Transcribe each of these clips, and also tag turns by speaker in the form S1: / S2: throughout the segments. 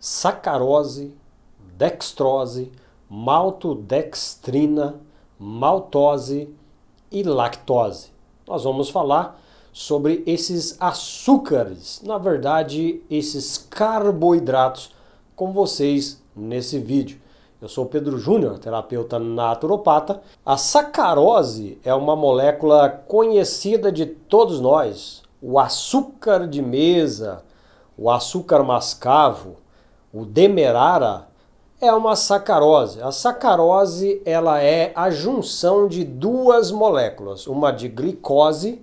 S1: sacarose, dextrose, maltodextrina, maltose e lactose. Nós vamos falar sobre esses açúcares, na verdade, esses carboidratos com vocês nesse vídeo. Eu sou Pedro Júnior, terapeuta naturopata. A sacarose é uma molécula conhecida de todos nós. O açúcar de mesa, o açúcar mascavo, o demerara, é uma sacarose. A sacarose ela é a junção de duas moléculas, uma de glicose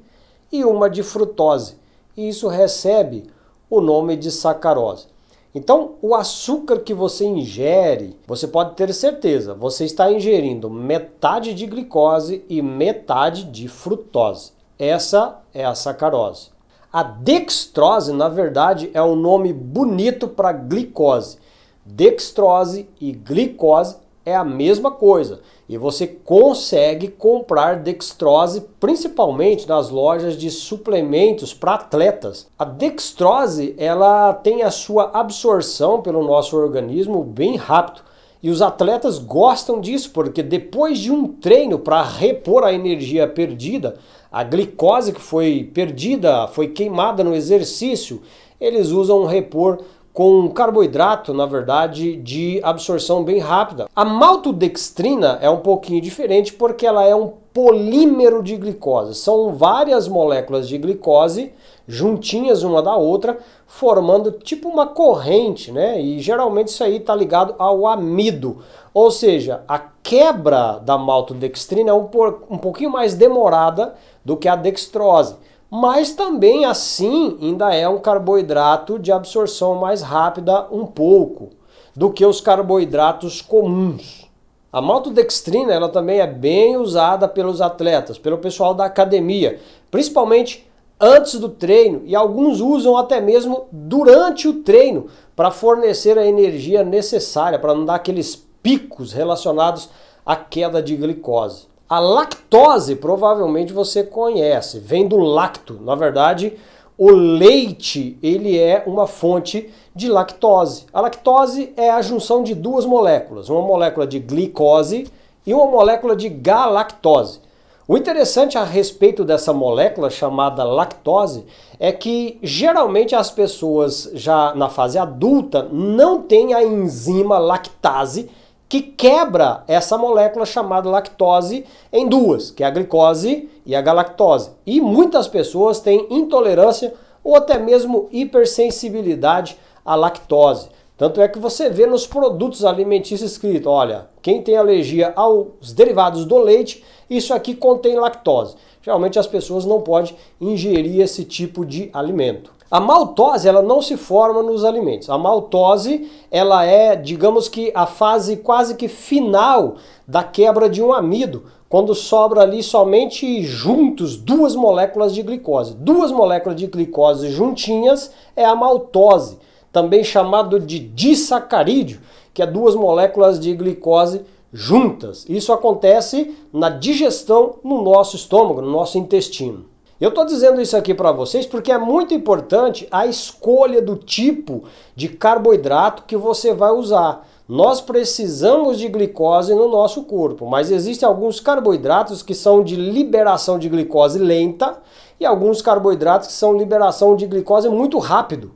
S1: e uma de frutose. E isso recebe o nome de sacarose. Então, o açúcar que você ingere, você pode ter certeza, você está ingerindo metade de glicose e metade de frutose. Essa é a sacarose. A dextrose, na verdade, é um nome bonito para glicose. Dextrose e glicose é a mesma coisa. E você consegue comprar dextrose principalmente nas lojas de suplementos para atletas. A dextrose, ela tem a sua absorção pelo nosso organismo bem rápido. E os atletas gostam disso, porque depois de um treino para repor a energia perdida, a glicose que foi perdida, foi queimada no exercício, eles usam repor com um carboidrato, na verdade, de absorção bem rápida. A maltodextrina é um pouquinho diferente porque ela é um polímero de glicose. São várias moléculas de glicose juntinhas uma da outra, formando tipo uma corrente, né? E geralmente isso aí está ligado ao amido. Ou seja, a quebra da maltodextrina é um, por, um pouquinho mais demorada do que a dextrose. Mas também assim ainda é um carboidrato de absorção mais rápida um pouco do que os carboidratos comuns. A maltodextrina ela também é bem usada pelos atletas, pelo pessoal da academia, principalmente antes do treino e alguns usam até mesmo durante o treino para fornecer a energia necessária para não dar aqueles picos relacionados à queda de glicose. A lactose provavelmente você conhece, vem do lacto, na verdade o leite, ele é uma fonte de lactose. A lactose é a junção de duas moléculas, uma molécula de glicose e uma molécula de galactose. O interessante a respeito dessa molécula chamada lactose é que geralmente as pessoas já na fase adulta não têm a enzima lactase que quebra essa molécula chamada lactose em duas, que é a glicose e a galactose. E muitas pessoas têm intolerância ou até mesmo hipersensibilidade à lactose. Tanto é que você vê nos produtos alimentícios escrito, olha, quem tem alergia aos derivados do leite, isso aqui contém lactose. Geralmente as pessoas não podem ingerir esse tipo de alimento. A maltose ela não se forma nos alimentos. A maltose ela é, digamos que, a fase quase que final da quebra de um amido, quando sobra ali somente juntos duas moléculas de glicose. Duas moléculas de glicose juntinhas é a maltose, também chamado de disacarídeo, que é duas moléculas de glicose juntas. Isso acontece na digestão no nosso estômago, no nosso intestino. Eu estou dizendo isso aqui para vocês porque é muito importante a escolha do tipo de carboidrato que você vai usar. Nós precisamos de glicose no nosso corpo, mas existem alguns carboidratos que são de liberação de glicose lenta e alguns carboidratos que são liberação de glicose muito rápido.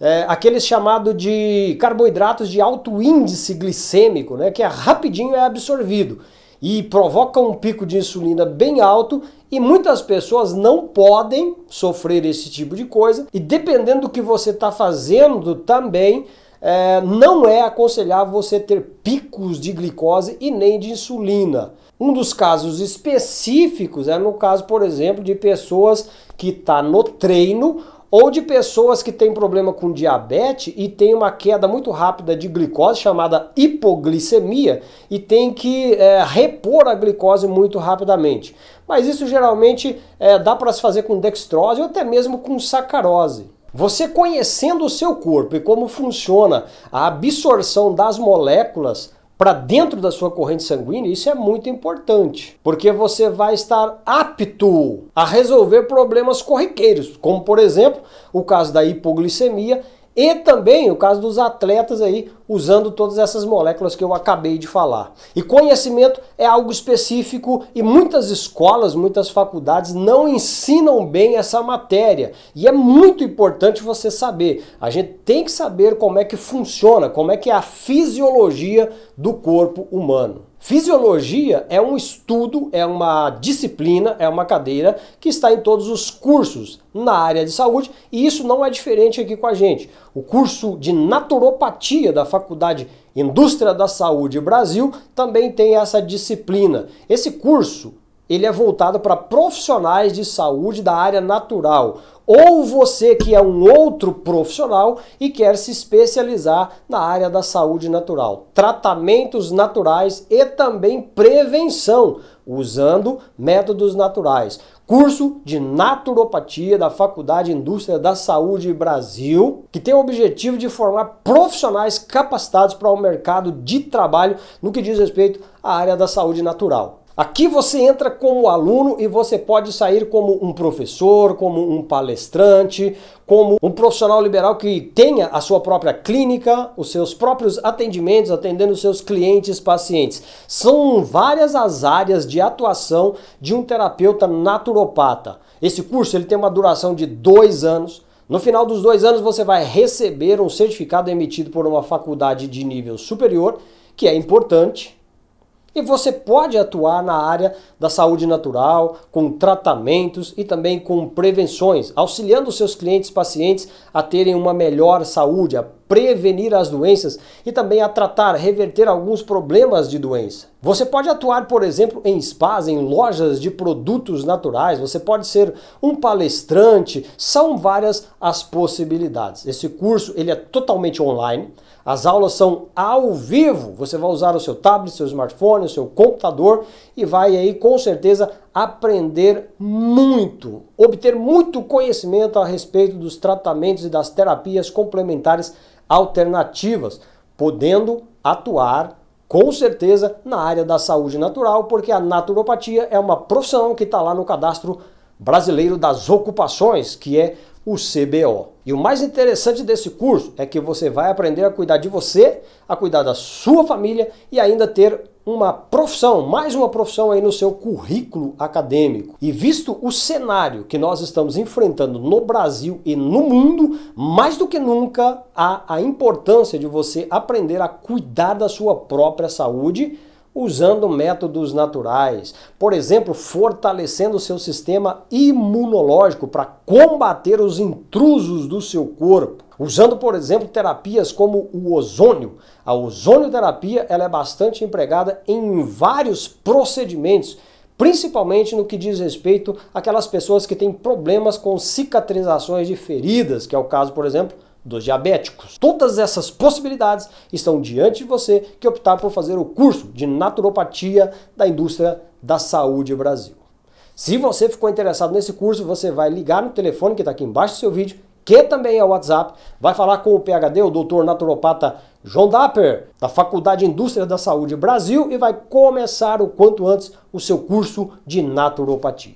S1: É, aqueles chamados de carboidratos de alto índice glicêmico, né, que é rapidinho é absorvido e provoca um pico de insulina bem alto e muitas pessoas não podem sofrer esse tipo de coisa e dependendo do que você está fazendo também é, não é aconselhável você ter picos de glicose e nem de insulina. Um dos casos específicos é no caso, por exemplo, de pessoas que está no treino ou de pessoas que têm problema com diabetes e tem uma queda muito rápida de glicose chamada hipoglicemia e tem que é, repor a glicose muito rapidamente. Mas isso geralmente é, dá para se fazer com dextrose ou até mesmo com sacarose. Você conhecendo o seu corpo e como funciona a absorção das moléculas para dentro da sua corrente sanguínea, isso é muito importante, porque você vai estar apto a resolver problemas corriqueiros, como por exemplo o caso da hipoglicemia e também o caso dos atletas aí usando todas essas moléculas que eu acabei de falar. E conhecimento é algo específico e muitas escolas, muitas faculdades não ensinam bem essa matéria. E é muito importante você saber. A gente tem que saber como é que funciona, como é que é a fisiologia do corpo humano. Fisiologia é um estudo, é uma disciplina, é uma cadeira que está em todos os cursos na área de saúde e isso não é diferente aqui com a gente. O curso de naturopatia da Faculdade Indústria da Saúde Brasil também tem essa disciplina. Esse curso ele é voltado para profissionais de saúde da área natural ou você que é um outro profissional e quer se especializar na área da saúde natural, tratamentos naturais e também prevenção usando métodos naturais. Curso de naturopatia da Faculdade Indústria da Saúde Brasil, que tem o objetivo de formar profissionais capacitados para o mercado de trabalho no que diz respeito à área da saúde natural. Aqui você entra como aluno e você pode sair como um professor, como um palestrante, como um profissional liberal que tenha a sua própria clínica, os seus próprios atendimentos, atendendo os seus clientes, pacientes. São várias as áreas de atuação de um terapeuta naturopata. Esse curso ele tem uma duração de dois anos. No final dos dois anos, você vai receber um certificado emitido por uma faculdade de nível superior, que é importante e você pode atuar na área da saúde natural, com tratamentos e também com prevenções, auxiliando seus clientes pacientes a terem uma melhor saúde, a prevenir as doenças e também a tratar, reverter alguns problemas de doença. Você pode atuar, por exemplo, em spas, em lojas de produtos naturais, você pode ser um palestrante, são várias as possibilidades. Esse curso ele é totalmente online, as aulas são ao vivo, você vai usar o seu tablet, seu smartphone, o seu computador e vai aí com certeza aprender muito, obter muito conhecimento a respeito dos tratamentos e das terapias complementares alternativas, podendo atuar com certeza na área da saúde natural, porque a naturopatia é uma profissão que está lá no cadastro brasileiro das ocupações, que é o CBO. E o mais interessante desse curso é que você vai aprender a cuidar de você, a cuidar da sua família e ainda ter uma profissão, mais uma profissão aí no seu currículo acadêmico. E visto o cenário que nós estamos enfrentando no Brasil e no mundo, mais do que nunca há a importância de você aprender a cuidar da sua própria saúde usando métodos naturais, por exemplo, fortalecendo o seu sistema imunológico para combater os intrusos do seu corpo usando, por exemplo, terapias como o ozônio. A ozonioterapia ela é bastante empregada em vários procedimentos, principalmente no que diz respeito àquelas pessoas que têm problemas com cicatrizações de feridas, que é o caso, por exemplo, dos diabéticos. Todas essas possibilidades estão diante de você que optar por fazer o curso de naturopatia da indústria da saúde Brasil. Se você ficou interessado nesse curso, você vai ligar no telefone que está aqui embaixo do seu vídeo que também é WhatsApp, vai falar com o PHD, o doutor naturopata João Dapper, da Faculdade de Indústria da Saúde Brasil, e vai começar o quanto antes o seu curso de naturopatia.